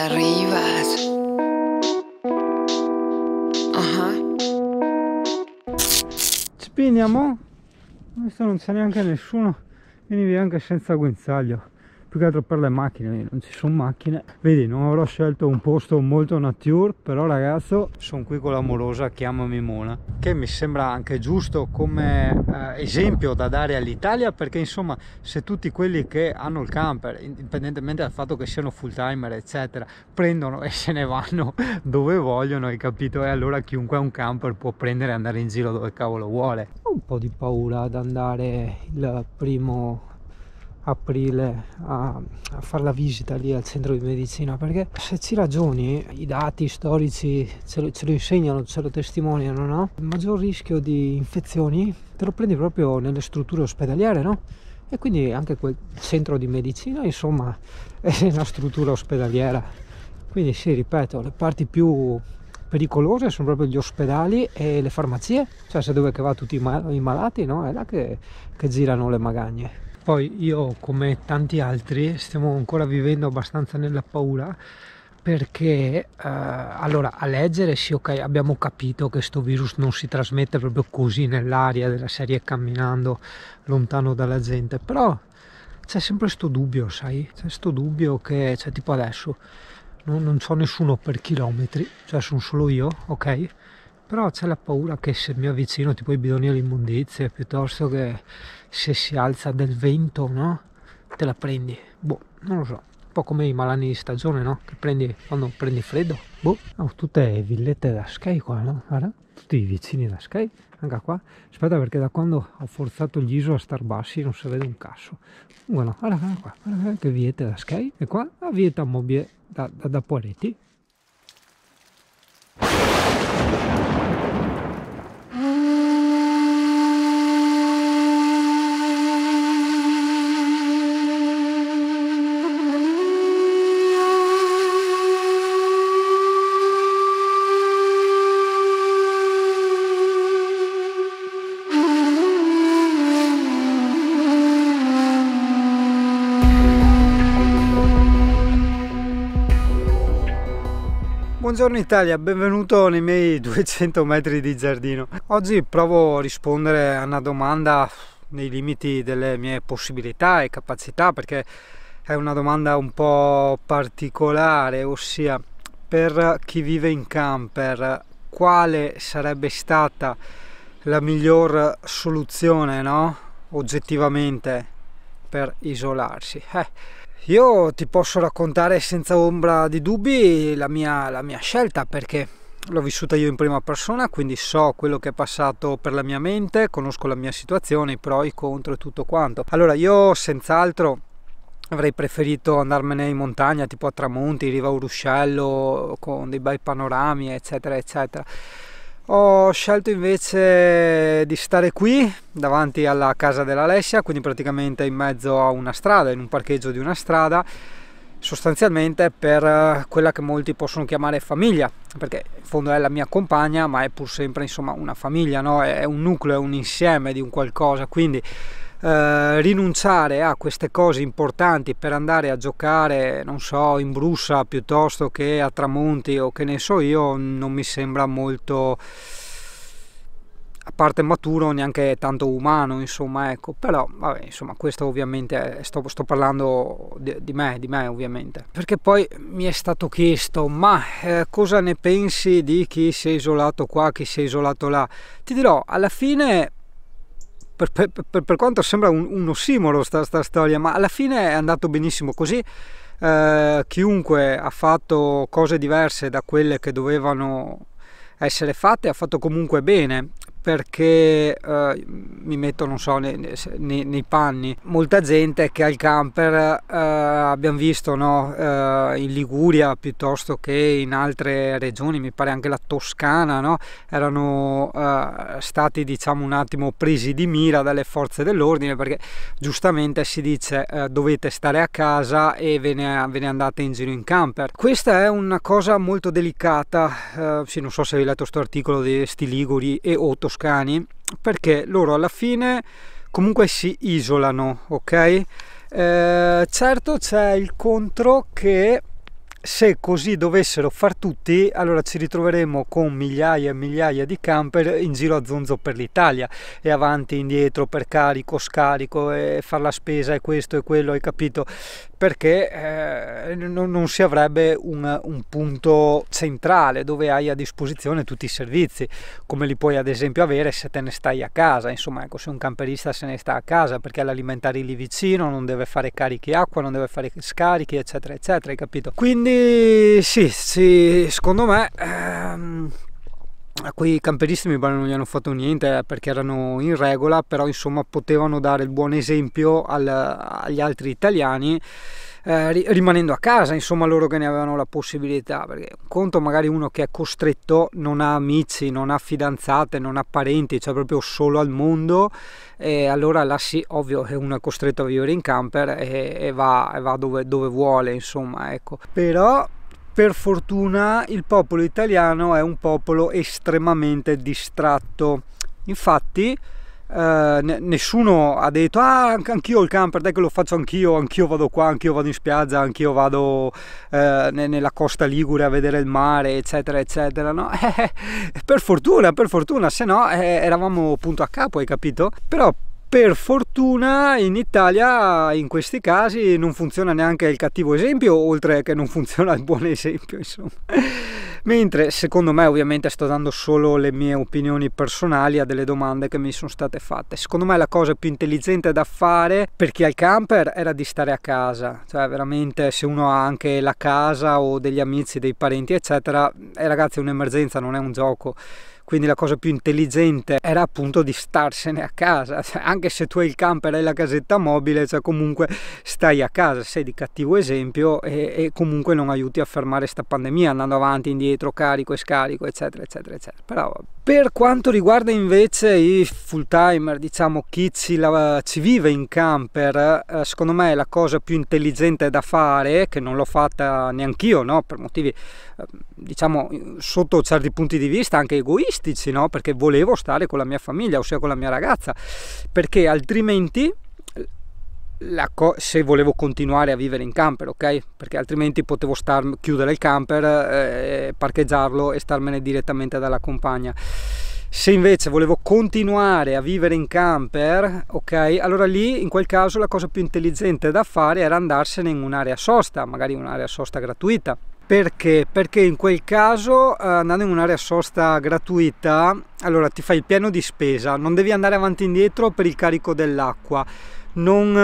la reivas. Aha. Spiniamo? Questo non c'è neanche nessuno. Vieni via anche senza guinzaglio più che altro per le macchine non ci sono macchine vedi non avrò scelto un posto molto nature però ragazzo sono qui con l'amorosa chiamami Mona che mi sembra anche giusto come eh, esempio da dare all'Italia perché insomma se tutti quelli che hanno il camper indipendentemente dal fatto che siano full timer eccetera prendono e se ne vanno dove vogliono hai capito e allora chiunque ha un camper può prendere e andare in giro dove cavolo vuole ho un po' di paura ad andare il primo aprile a, a fare la visita lì al centro di medicina perché se ci ragioni i dati storici ce lo, ce lo insegnano, ce lo testimoniano, no? Il maggior rischio di infezioni te lo prendi proprio nelle strutture ospedaliere, no? E quindi anche quel centro di medicina, insomma, è una struttura ospedaliera. Quindi sì, ripeto, le parti più pericolose sono proprio gli ospedali e le farmacie, cioè se dove che va tutti i malati, no? È là che, che girano le magagne. Poi io, come tanti altri, stiamo ancora vivendo abbastanza nella paura perché eh, allora a leggere sì ok abbiamo capito che questo virus non si trasmette proprio così nell'aria della serie camminando lontano dalla gente però c'è sempre questo dubbio sai c'è questo dubbio che c'è cioè, tipo adesso non, non c'ho nessuno per chilometri cioè sono solo io ok però c'è la paura che se mi avvicino tipo i bidoni all'immondizie piuttosto che se si alza del vento no te la prendi boh non lo so un po' come i malanni di stagione no che prendi quando prendi freddo boh oh, tutte villette da sky qua no guarda tutti i vicini da sky anche qua aspetta perché da quando ho forzato gli ISO a star bassi non si vede un cazzo guarda, guarda qua guarda, che vieta da sky e qua la vieta mobile da, da, da poretti Buongiorno Italia, benvenuto nei miei 200 metri di giardino. Oggi provo a rispondere a una domanda nei limiti delle mie possibilità e capacità perché è una domanda un po' particolare, ossia per chi vive in camper quale sarebbe stata la miglior soluzione no? oggettivamente per isolarsi. Eh. Io ti posso raccontare senza ombra di dubbi la mia, la mia scelta perché l'ho vissuta io in prima persona, quindi so quello che è passato per la mia mente, conosco la mia situazione, i pro, i contro e tutto quanto. Allora io senz'altro avrei preferito andarmene in montagna tipo a Tramonti, Riva Uruscello con dei bei panorami eccetera eccetera ho scelto invece di stare qui davanti alla casa dell'Alessia, quindi praticamente in mezzo a una strada, in un parcheggio di una strada, sostanzialmente per eh, quella che molti possono chiamare famiglia, perché in fondo è la mia compagna, ma è pur sempre insomma una famiglia, no? è un nucleo, è un insieme di un qualcosa, quindi eh, rinunciare a queste cose importanti per andare a giocare, non so, in Brussa piuttosto che a Tramonti o che ne so io, non mi sembra molto a parte maturo neanche tanto umano insomma ecco però vabbè insomma questo ovviamente sto, sto parlando di, di, me di me ovviamente perché poi mi è stato chiesto ma eh, cosa ne pensi di chi si è isolato qua chi si è isolato là ti dirò alla fine per, per, per, quanto sembra un, un ossimoro sta, sta, storia, ma alla fine è andato benissimo così. Eh, chiunque ha fatto cose diverse da quelle che dovevano essere fatte ha fatto comunque bene perché eh, mi metto non so nei, nei, nei, panni molta gente che ha il camper eh, abbiamo visto no, eh, in Liguria piuttosto che in altre regioni mi pare anche la Toscana no, erano eh, stati diciamo un attimo presi di mira dalle forze dell'ordine perché giustamente si dice eh, dovete stare a casa e ve ne, ve ne, andate in giro in camper questa è una cosa molto delicata eh, sì, non so se hai letto questo articolo di Stiliguri e Otto toscani perché loro alla fine comunque si isolano ok eh, certo c'è il contro che se così dovessero far tutti, allora ci ritroveremo con migliaia e migliaia di camper in giro a zonzo per l'Italia e avanti e indietro per carico, scarico e fare la spesa e questo e quello, hai capito? Perché eh, non, non, si avrebbe un, un, punto centrale dove hai a disposizione tutti i servizi, come li puoi ad esempio avere se te ne stai a casa, insomma ecco se un camperista se ne sta a casa perché ha l'alimentare lì vicino, non deve fare carichi acqua, non deve fare scarichi eccetera eccetera, hai capito? Quindi quindi sì, sì secondo me ehm, a quei camperisti mi pare non gli hanno fatto niente eh, perché erano in regola, però insomma potevano dare il buon esempio al, agli altri italiani. Eh, rimanendo a casa, insomma, loro che ne avevano la possibilità, perché un conto magari uno che è costretto, non ha amici, non ha fidanzate, non ha parenti, cioè proprio solo al mondo, e allora là sì, ovvio che uno è costretto a vivere in camper e, e va, e va dove, dove, vuole, insomma, ecco. Però per fortuna il popolo italiano è un popolo estremamente distratto. Infatti eh, nessuno ha detto ah anch'io il camper dai che lo faccio anch'io anch'io vado qua anch'io vado in spiaggia anch'io vado eh, nella costa ligure a vedere il mare eccetera eccetera no eh, per fortuna per fortuna se no eh, eravamo punto a capo hai capito però per fortuna in Italia in questi casi non funziona neanche il cattivo esempio, oltre che non funziona il buon esempio, insomma. Mentre secondo me ovviamente sto dando solo le mie opinioni personali a delle domande che mi sono state fatte. Secondo me la cosa più intelligente da fare per chi ha il camper era di stare a casa, cioè veramente se uno ha anche la casa o degli amici, dei parenti eccetera, eh, ragazzi un'emergenza non è un gioco quindi la cosa più intelligente era appunto di starsene a casa anche se tu hai il camper e la casetta mobile cioè comunque stai a casa sei di cattivo esempio e, e comunque non aiuti a fermare sta pandemia andando avanti indietro carico e scarico eccetera eccetera eccetera però per quanto riguarda invece i full timer diciamo chi ci, la, ci vive in camper eh, secondo me la cosa più intelligente da fare che non l'ho fatta neanch'io no per motivi Ehm, diciamo sotto certi punti di vista anche egoistici, no? perché volevo stare con la mia famiglia, ossia con la mia ragazza, perché altrimenti Co- se volevo continuare a vivere in camper, ok? Perché altrimenti potevo star- chiudere il camper, eh, parcheggiarlo e starmene direttamente dalla compagna. Se invece volevo continuare a vivere in camper, ok? Allora lì in quel caso la cosa più intelligente da fare era andarsene in un'area sosta, magari un'area sosta gratuita perché? Perché in quel caso eh, andando in un'area sosta gratuita, allora ti fai il piano di spesa, non devi andare avanti e indietro per il carico dell'acqua, non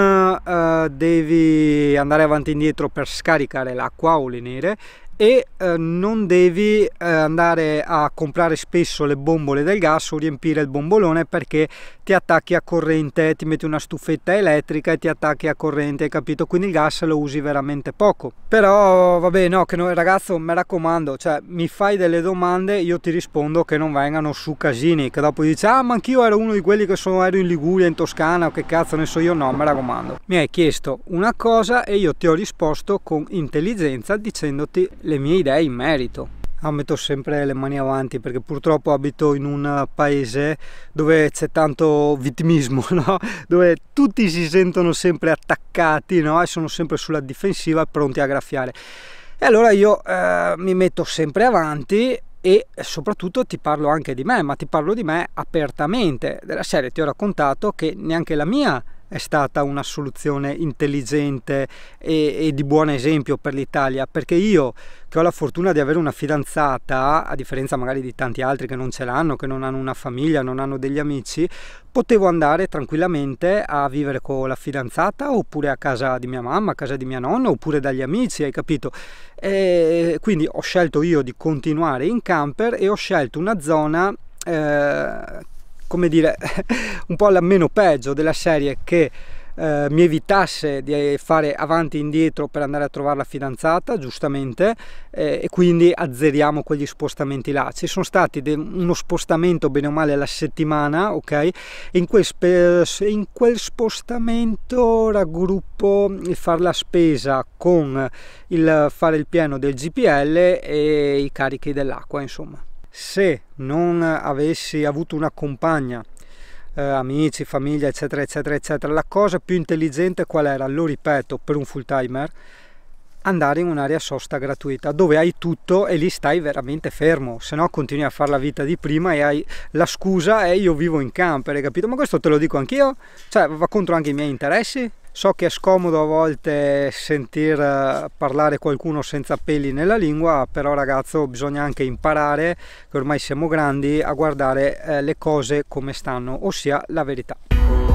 eh, devi andare avanti e indietro per scaricare l'acqua o le nere e eh, non devi eh, andare a comprare spesso le bombole del gas o riempire il bombolone perché ti attacchi a corrente, ti metti una stufetta elettrica e ti attacchi a corrente, hai capito? Quindi il gas lo usi veramente poco. Però vabbè, no, che no, ragazzo, mi raccomando, cioè mi fai delle domande, io ti rispondo che non vengano su casini, che dopo dici "Ah, ma anch'io ero uno di quelli che sono ero in Liguria, in Toscana, o che cazzo ne so io". No, mi raccomando. Mi hai chiesto una cosa e io ti ho risposto con intelligenza dicendoti le mie idee in merito. Ah, metto sempre le mani avanti perché purtroppo abito in un eh, paese dove c'è tanto vittimismo, no? dove tutti si sentono sempre attaccati no? e sono sempre sulla difensiva e pronti a graffiare. E allora io eh, mi metto sempre avanti e soprattutto ti parlo anche di me, ma ti parlo di me apertamente. Della serie ti ho raccontato che neanche la mia è stata una soluzione intelligente e, e di buon esempio per l'Italia perché io che ho la fortuna di avere una fidanzata a differenza magari di tanti altri che non ce l'hanno che non hanno una famiglia non hanno degli amici potevo andare tranquillamente a vivere con la fidanzata oppure a casa di mia mamma a casa di mia nonna oppure dagli amici hai capito e quindi ho scelto io di continuare in camper e ho scelto una zona eh, come dire, un po' la meno peggio della serie che eh, mi evitasse di fare avanti e indietro per andare a trovare la fidanzata, giustamente, eh, e quindi azzeriamo quegli spostamenti là. Ci sono stati uno spostamento bene o male alla settimana, ok? in quel, in quel spostamento raggruppo il fare la spesa con il fare il pieno del GPL e i carichi dell'acqua, insomma se non avessi avuto una compagna eh, amici, famiglia eccetera eccetera eccetera la cosa più intelligente qual era? lo ripeto per un full timer andare in un'area sosta gratuita dove hai tutto e lì stai veramente fermo, se no continui a fare la vita di prima e hai la scusa e eh, io vivo in camper, hai capito? Ma questo te lo dico anch'io, cioè va contro anche i miei interessi. So che è scomodo a volte sentir eh, parlare qualcuno senza peli nella lingua, però ragazzo bisogna anche imparare, che ormai siamo grandi, a guardare eh, le cose come stanno, ossia la verità.